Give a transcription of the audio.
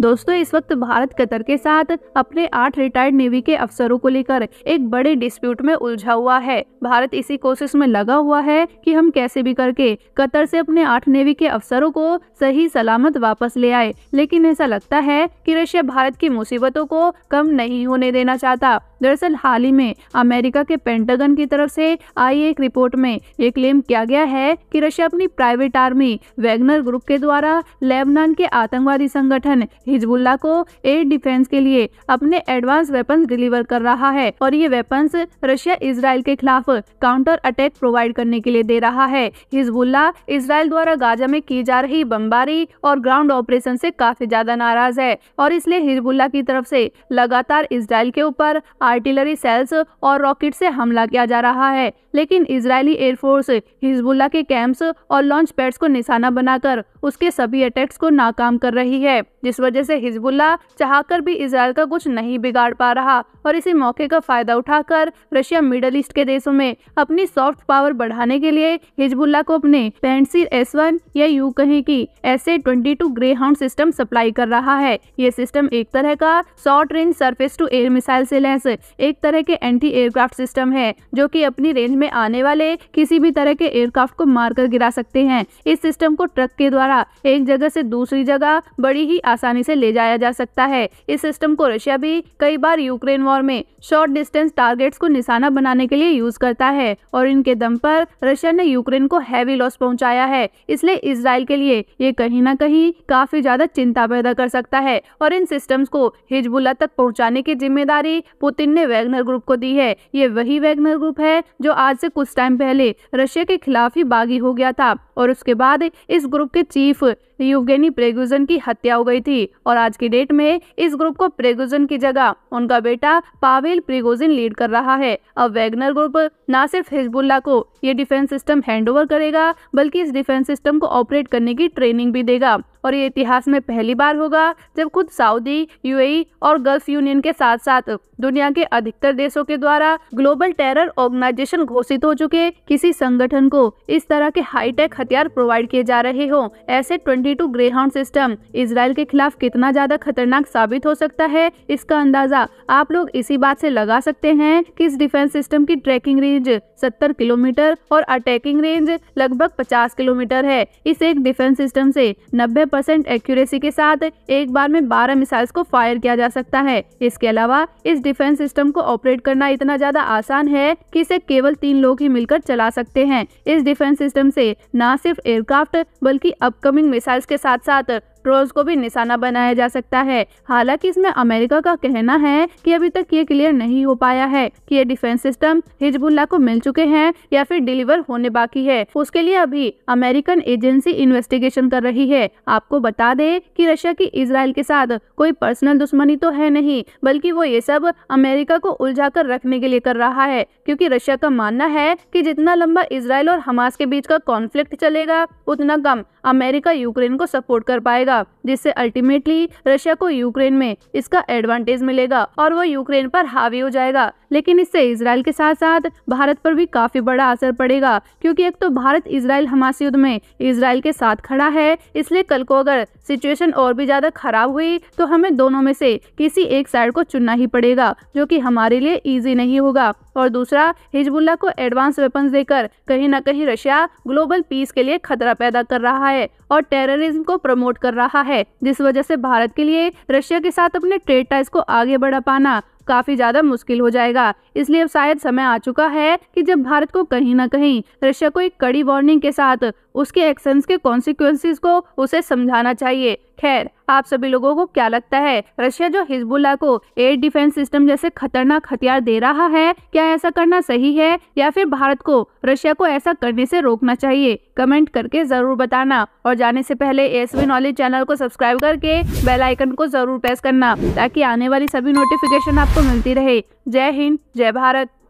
दोस्तों इस वक्त भारत कतर के साथ अपने आठ रिटायर्ड नेवी के अफसरों को लेकर एक बड़े डिस्प्यूट में उलझा हुआ है भारत इसी कोशिश में लगा हुआ है कि हम कैसे भी करके कतर से अपने आठ नेवी के अफसरों को सही सलामत वापस ले आए लेकिन ऐसा लगता है कि रशिया भारत की मुसीबतों को कम नहीं होने देना चाहता दरअसल हाल ही में अमेरिका के पेंटागन की तरफ से आई एक रिपोर्ट में ये क्लेम किया गया है कि रशिया अपनी प्राइवेट आर्मी वैगनर ग्रुप के द्वारा लेबनान के आतंकवादी संगठन हिजबुल्ला को एयर डिफेंस के लिए अपने एडवांस वेपन डिलीवर कर रहा है और ये वेपन रशिया इसराइल के खिलाफ काउंटर अटैक प्रोवाइड करने के लिए दे रहा है हिजबुल्ला इसराइल द्वारा गाजा में की जा रही बमबारी और ग्राउंड ऑपरेशन से काफी ज्यादा नाराज है और इसलिए हिजबुल्ला की तरफ से लगातार इसराइल के ऊपर आर्टिलरी सेल्स और रॉकेट से हमला किया जा रहा है लेकिन इसराइली एयरफोर्स हिजबुल्ला के कैंप्स और लॉन्च पैड्स को निशाना बनाकर उसके सभी अटैक्स को नाकाम कर रही है जिस वजह से हिजबुल्ला चाहकर भी इसराइल का कुछ नहीं बिगाड़ पा रहा और इसी मौके का फायदा उठाकर रशिया मिडल ईस्ट के देशों में अपनी सॉफ्ट पावर बढ़ाने के लिए हिजबुल्ला को अपने पेंसिल एस वन या यू कहें की S A twenty two greyhound system supply कर रहा है ये सिस्टम एक तरह का short range surface to air missile से लैस एक तरह के एंटी एयरक्राफ्ट सिस्टम है जो कि अपनी रेंज में आने वाले किसी भी तरह के एयरक्राफ्ट को मारकर गिरा सकते हैं इस सिस्टम को ट्रक के द्वारा एक जगह से दूसरी जगह बड़ी ही आसान आसानी से ले जाया जा सकता है इस सिस्टम को रशिया भी कई बार यूक्रेन वॉर में शॉर्ट डिस्टेंस टारगेट्स को निशाना बनाने के लिए यूज करता है और इनके दम पर रशिया ने यूक्रेन को हैवी लॉस पहुंचाया है इसलिए इसराइल के लिए ये कहीं ना कहीं काफी ज्यादा चिंता पैदा कर सकता है और इन सिस्टम को हिजबुल्ला तक पहुँचाने की जिम्मेदारी पुतिन ने वैगनर ग्रुप को दी है ये वही वैगनर ग्रुप है जो आज से कुछ टाइम पहले रशिया के खिलाफ ही बागी हो गया था और उसके बाद इस ग्रुप के चीफ यूगेनी प्रेगुजन की हत्या हो गई थी और आज की डेट में इस ग्रुप को प्रेगुजन की जगह उनका बेटा पावेल प्रेगोजिन लीड कर रहा है अब वैगनर ग्रुप न सिर्फ हिजबुल्ला को ये डिफेंस सिस्टम हैंडओवर करेगा बल्कि इस डिफेंस सिस्टम को ऑपरेट करने की ट्रेनिंग भी देगा और ये इतिहास में पहली बार होगा जब खुद सऊदी यूएई और गल्फ यूनियन के साथ साथ दुनिया के अधिकतर देशों के द्वारा ग्लोबल टेरर ऑर्गेनाइजेशन घोषित हो चुके किसी संगठन को इस तरह के हाईटेक हथियार प्रोवाइड किए जा रहे हो ऐसे 22 ग्रेहाउंड सिस्टम इसराइल के खिलाफ कितना ज्यादा खतरनाक साबित हो सकता है इसका अंदाजा आप लोग इसी बात से लगा सकते हैं कि इस डिफेंस सिस्टम की ट्रैकिंग रेंज 70 किलोमीटर और अटैकिंग रेंज लगभग 50 किलोमीटर है इस एक डिफेंस सिस्टम से 90 परसेंट एक्यूरेसी के साथ एक बार में बारह मिसाइल्स को फायर किया जा सकता है इसके अलावा इस डिफेंस सिस्टम को ऑपरेट करना इतना ज्यादा आसान है कि इसे केवल तीन लोग ही मिलकर चला सकते हैं इस डिफेंस सिस्टम से न सिर्फ एयरक्राफ्ट बल्कि अपकमिंग मिसाइल्स के साथ साथ ट्रोल्स को भी निशाना बनाया जा सकता है हालांकि इसमें अमेरिका का कहना है कि अभी तक ये क्लियर नहीं हो पाया है कि ये डिफेंस सिस्टम हिजबुल्ला को मिल चुके हैं या फिर डिलीवर होने बाकी है उसके लिए अभी अमेरिकन एजेंसी इन्वेस्टिगेशन कर रही है आपको बता दे की रशिया की इसराइल के साथ कोई पर्सनल दुश्मनी तो है नहीं बल्कि वो ये सब अमेरिका को उलझा कर रखने के लिए कर रहा है क्यूँकी रशिया का मानना है की जितना लंबा इसराइल और हमास के बीच का कॉन्फ्लिक्ट चलेगा उतना कम अमेरिका यूक्रेन को सपोर्ट कर पाएगा जाएगा जिससे अल्टीमेटली रशिया को यूक्रेन में इसका एडवांटेज मिलेगा और वो यूक्रेन पर हावी हो जाएगा लेकिन इससे इसराइल के साथ साथ भारत पर भी काफी बड़ा असर पड़ेगा क्योंकि एक तो भारत इसराइल हमास युद्ध में इसराइल के साथ खड़ा है इसलिए कल को अगर सिचुएशन और भी ज्यादा खराब हुई तो हमें दोनों में से किसी एक साइड को चुनना ही पड़ेगा जो कि हमारे लिए ईजी नहीं होगा और दूसरा हिजबुल्ला को एडवांस वेपन्स देकर कहीं ना कहीं रशिया ग्लोबल पीस के लिए खतरा पैदा कर रहा है और टेररिज्म को प्रमोट कर रहा है जिस वजह से भारत के लिए रशिया के साथ अपने ट्रेड टाइज को आगे बढ़ा पाना काफी ज्यादा मुश्किल हो जाएगा इसलिए अब शायद समय आ चुका है कि जब भारत को कहीं ना कहीं रशिया को एक कड़ी वार्निंग के साथ उसके एक्शंस के कॉन्सिक्वेंसिस को उसे समझाना चाहिए खैर आप सभी लोगों को क्या लगता है रशिया जो हिजबुल्ला को एयर डिफेंस सिस्टम जैसे खतरनाक हथियार दे रहा है क्या ऐसा करना सही है या फिर भारत को रशिया को ऐसा करने से रोकना चाहिए कमेंट करके जरूर बताना और जाने से पहले एसवी नॉलेज चैनल को सब्सक्राइब करके बेल आइकन को जरूर प्रेस करना ताकि आने वाली सभी नोटिफिकेशन आपको मिलती रहे जय हिंद जय भारत